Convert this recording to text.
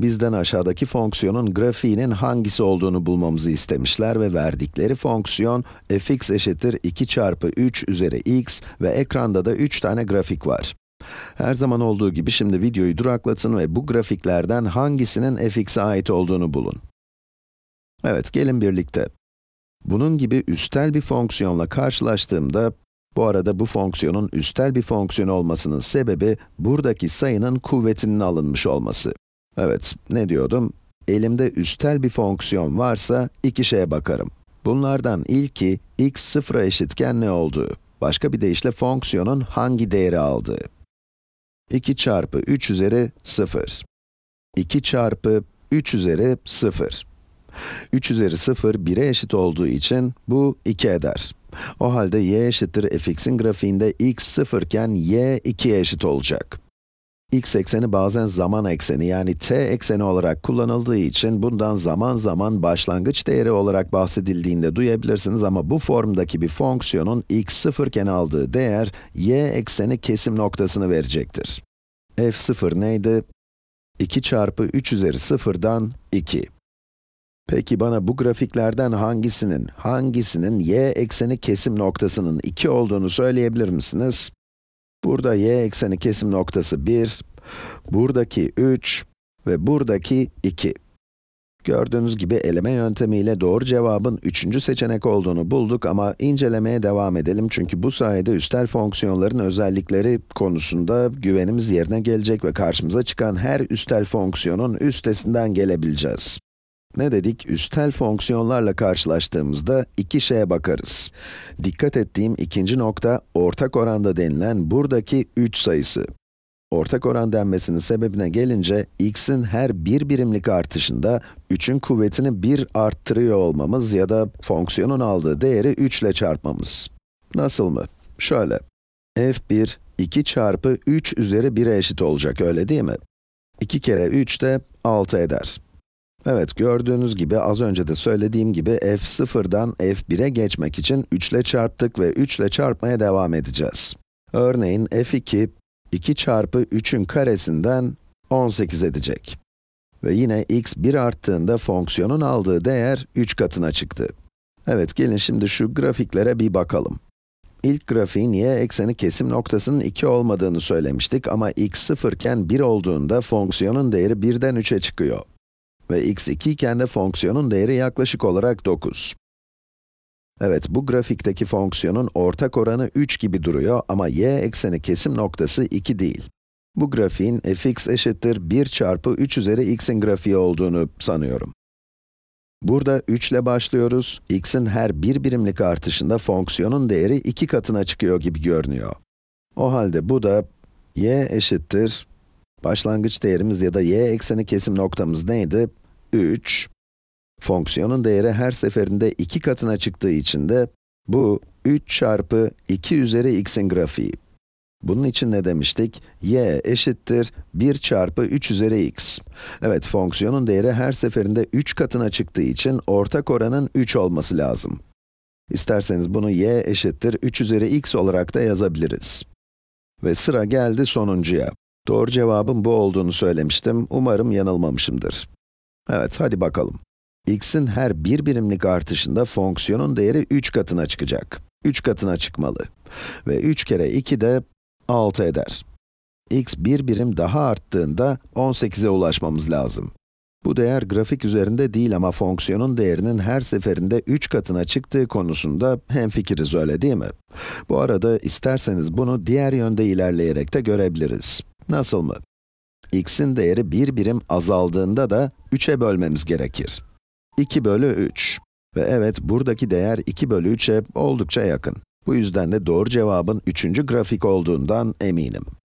Bizden aşağıdaki fonksiyonun grafiğinin hangisi olduğunu bulmamızı istemişler ve verdikleri fonksiyon fx eşittir 2 çarpı 3 üzeri x ve ekranda da 3 tane grafik var. Her zaman olduğu gibi şimdi videoyu duraklatın ve bu grafiklerden hangisinin fx'e ait olduğunu bulun. Evet, gelin birlikte. Bunun gibi üstel bir fonksiyonla karşılaştığımda, bu arada bu fonksiyonun üstel bir fonksiyon olmasının sebebi, buradaki sayının kuvvetinin alınmış olması. Evet, ne diyordum? Elimde üstel bir fonksiyon varsa iki şeye bakarım. Bunlardan ilki, x sıfıra eşitken ne olduğu. Başka bir deyişle fonksiyonun hangi değeri aldığı. 2 çarpı 3 üzeri 0. 2 çarpı 3 üzeri 0. 3 üzeri 0, 1'e eşit olduğu için bu 2 eder. O halde y eşittir fx'in grafiğinde x 0 iken y 2'ye eşit olacak x ekseni bazen zaman ekseni yani t ekseni olarak kullanıldığı için bundan zaman zaman başlangıç değeri olarak bahsedildiğinde duyabilirsiniz ama bu formdaki bir fonksiyonun x sıfırken aldığı değer y ekseni kesim noktasını verecektir. f sıfır neydi? 2 çarpı 3 üzeri sıfırdan 2. Peki bana bu grafiklerden hangisinin, hangisinin y ekseni kesim noktasının 2 olduğunu söyleyebilir misiniz? Burada y ekseni kesim noktası 1, buradaki 3 ve buradaki 2. Gördüğünüz gibi eleme yöntemiyle doğru cevabın üçüncü seçenek olduğunu bulduk ama incelemeye devam edelim çünkü bu sayede üstel fonksiyonların özellikleri konusunda güvenimiz yerine gelecek ve karşımıza çıkan her üstel fonksiyonun üstesinden gelebileceğiz. Ne dedik? Üstel fonksiyonlarla karşılaştığımızda iki şeye bakarız. Dikkat ettiğim ikinci nokta, ortak oranda denilen buradaki 3 sayısı. Ortak oran denmesinin sebebine gelince, x'in her bir birimlik artışında 3'ün kuvvetini 1 arttırıyor olmamız ya da fonksiyonun aldığı değeri 3 ile çarpmamız. Nasıl mı? Şöyle, f1 2 çarpı 3 üzeri 1'e eşit olacak, öyle değil mi? 2 kere 3 de 6 eder. Evet, gördüğünüz gibi az önce de söylediğim gibi f0'dan f1'e geçmek için 3 ile çarptık ve 3 ile çarpmaya devam edeceğiz. Örneğin f2, 2 çarpı 3'ün karesinden 18 edecek. Ve yine x 1 arttığında fonksiyonun aldığı değer 3 katına çıktı. Evet, gelin şimdi şu grafiklere bir bakalım. İlk grafiğin y ekseni kesim noktasının 2 olmadığını söylemiştik ama x 0 iken 1 olduğunda fonksiyonun değeri 1'den 3'e çıkıyor ve x2 iken de fonksiyonun değeri yaklaşık olarak 9. Evet, bu grafikteki fonksiyonun ortak oranı 3 gibi duruyor ama y ekseni kesim noktası 2 değil. Bu grafiğin fx eşittir 1 çarpı 3 üzeri x'in grafiği olduğunu sanıyorum. Burada 3 ile başlıyoruz, x'in her bir birimlik artışında fonksiyonun değeri 2 katına çıkıyor gibi görünüyor. O halde bu da y eşittir, başlangıç değerimiz ya da y ekseni kesim noktamız neydi? 3. Fonksiyonun değeri her seferinde 2 katına çıktığı için de bu 3 çarpı 2 üzeri x'in grafiği. Bunun için ne demiştik? y eşittir 1 çarpı 3 üzeri x. Evet, fonksiyonun değeri her seferinde 3 katına çıktığı için ortak oranın 3 olması lazım. İsterseniz bunu y eşittir 3 üzeri x olarak da yazabiliriz. Ve sıra geldi sonuncuya. Doğru cevabın bu olduğunu söylemiştim, umarım yanılmamışımdır. Evet, hadi bakalım. x'in her bir birimlik artışında fonksiyonun değeri 3 katına çıkacak. 3 katına çıkmalı. Ve 3 kere 2 de 6 eder. x bir birim daha arttığında 18'e ulaşmamız lazım. Bu değer grafik üzerinde değil ama fonksiyonun değerinin her seferinde 3 katına çıktığı konusunda hemfikiriz öyle değil mi? Bu arada isterseniz bunu diğer yönde ilerleyerek de görebiliriz. Nasıl mı? x'in değeri bir birim azaldığında da 3'e bölmemiz gerekir. 2 bölü 3. Ve evet, buradaki değer 2 bölü 3'e oldukça yakın. Bu yüzden de doğru cevabın 3. grafik olduğundan eminim.